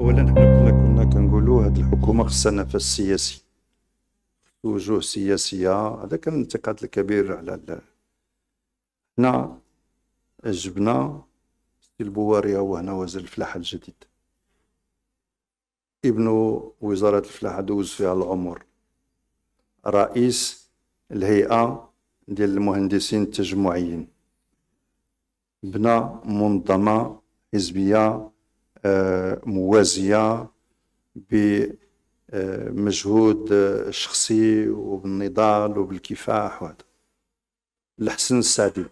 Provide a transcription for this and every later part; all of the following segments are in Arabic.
اولا احنا كنا كنا كنقولوا هذه الحكومه خصها نفس سياسي وجوه سياسيه هذا كان الانتقاد الكبير على حنا جبنا سي البواريه هنا وزير الفلاحه الجديد ابن وزاره الفلاحه دوز فيها العمر رئيس الهيئه ديال المهندسين التجمعيين بنى منظمه حزبيه آه، موازيه بمجهود شخصي وبالنضال وبالكفاح وهذا الحسن السعدي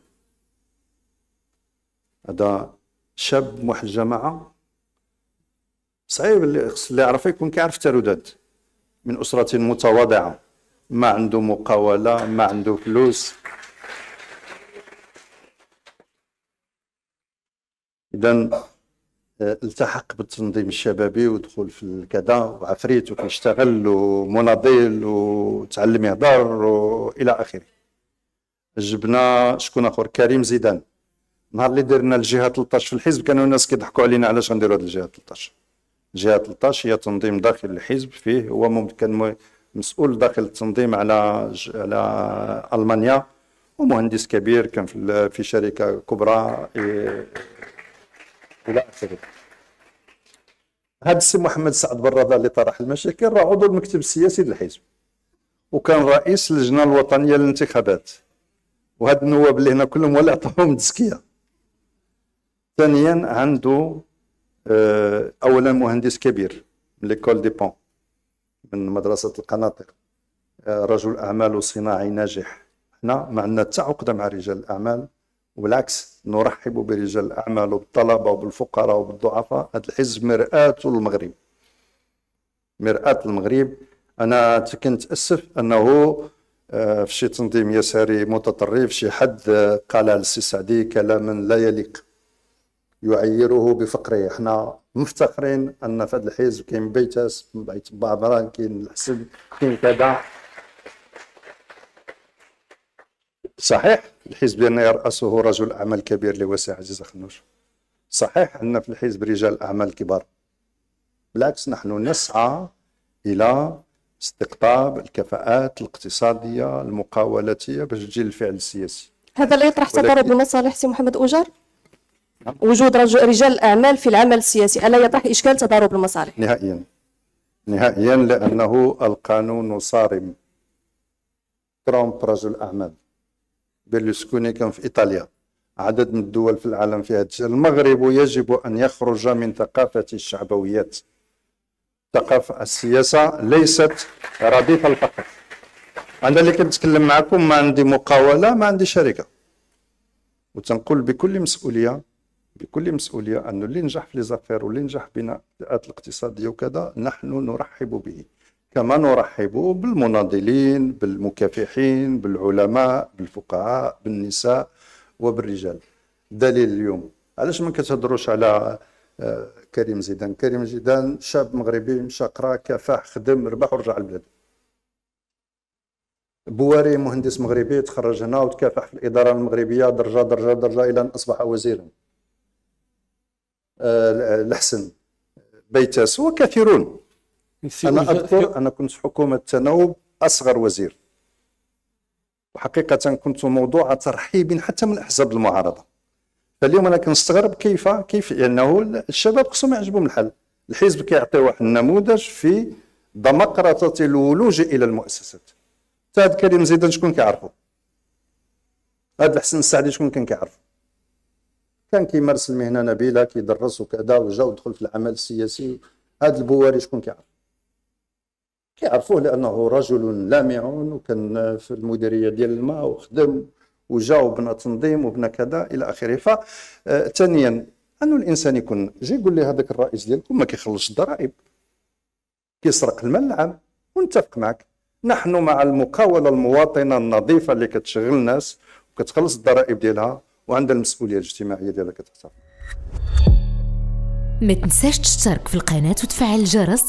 هذا شاب واحد الجماعه صعيب اللي اللي يعرفه يكون كيعرف تردد من اسره متواضعه ما عنده مقاوله ما عنده فلوس اذا التحق بالتنظيم الشبابي ودخل في كذا وعفريت وكنشتغل ومناضل وتعلم يهضر والى اخره جبنا شكون اخر كريم زيدان نهار اللي درنا الجهه 13 في الحزب كانوا الناس كيضحكوا علينا علاش غنديروا هذه الجهه 13 الجهه 13 هي تنظيم داخل الحزب فيه هو ممكن مسؤول داخل التنظيم على ج... على المانيا ومهندس كبير كان في شركه كبرى إيه، الى اخره هذا السي محمد سعد برادا اللي طرح المشاكل راه عضو المكتب السياسي للحزب وكان رئيس اللجنه الوطنيه للانتخابات وهاد النواب اللي هنا كلهم ولا عطاهم تزكيه ثانيا عنده آه، اولا مهندس كبير من ليكول دي بون من مدرسه القناطر آه، رجل اعمال وصناعي ناجح حنا ما عندنا حتى عقده مع رجال الاعمال وبالعكس نرحب برجال الأعمال وبالطلبة وبالفقراء وبالضعفاء هذا الحزب مرآة المغرب مرآة المغرب أنا كنت أسف أنه آه، في شي تنظيم يساري متطرف شي حد آه، قال على السي سعدي كلاما لا يليق يعيره بفقره حنا مفتخرين ان في هذا الحزب كاين بيتاس بيت بابران كاين الحسن كاين كذا صحيح الحزب ديالنا يرأسه رجل أعمال كبير اللي هو سي عزيز خنوش صحيح أن في الحزب رجال أعمال كبار بالعكس نحن نسعى إلى استقطاب الكفاءات الاقتصادية المقاولاتية باش تجي الفعل السياسي هذا لا يطرح تضارب من سي محمد اوجر وجود رجال الأعمال في العمل السياسي ألا يطرح إشكال تضارب المصالح نهائيا نهائيا لأنه القانون صارم ترامب رجل أعمال بيرلوسكوني كان في إيطاليا عدد من الدول في العالم في هذا المغرب يجب أن يخرج من ثقافة الشعبويات ثقافة السياسة ليست رديفة فقط أنا اللي كنتكلم معكم ما عندي مقاولة ما عندي شركة وتنقول بكل مسؤولية بكل مسؤولية أنه اللي نجح في ليزافير واللي نجح بناء الاقتصادية وكذا نحن نرحب به كما نرحب بالمناضلين بالمكافحين بالعلماء بالفقهاء بالنساء وبالرجال دليل اليوم علاش ما كتهضروش على آه، كريم زيدان كريم زيدان شاب مغربي مشى قرا كفاح خدم ربح ورجع البلاد بواري مهندس مغربي تخرج هنا وتكافح في الاداره المغربيه درجه درجه درجه الى ان اصبح وزيرا آه، الحسن بيتاس وكثيرون انا اذكر انا كنت في حكومه التناوب اصغر وزير وحقيقه كنت موضوع ترحيب حتى من احزاب المعارضه فاليوم انا كنستغرب كيف كيف انه يعني الشباب خصهم يعجبهم الحل الحزب كيعطي واحد النموذج في دمقرطه الولوج الى المؤسسات هذا كريم زيدان شكون كيعرفو هذا الحسن السعدي شكون كان كيعرفو كان كيمارس المهنه نبيله كيدرس وكذا وجا ودخل في العمل السياسي هذا البواري شكون كيعرف كيعرفوه لانه رجل لامع وكان في المديريه ديال الماء وخدم وجا وبنى تنظيم وبنا كذا الى اخره ف آه، ثانيا انه الانسان يكون جاي يقول لي هذاك الرئيس ديالكم ما كيخلصش الضرائب كيسرق المال العام ونتفق معك نحن مع المقاوله المواطنه النظيفه اللي كتشغل الناس وكتخلص الضرائب ديالها وعندها المسؤوليه الاجتماعيه ديالها كتحتفظ ما تنساش تشترك في القناه وتفعل الجرس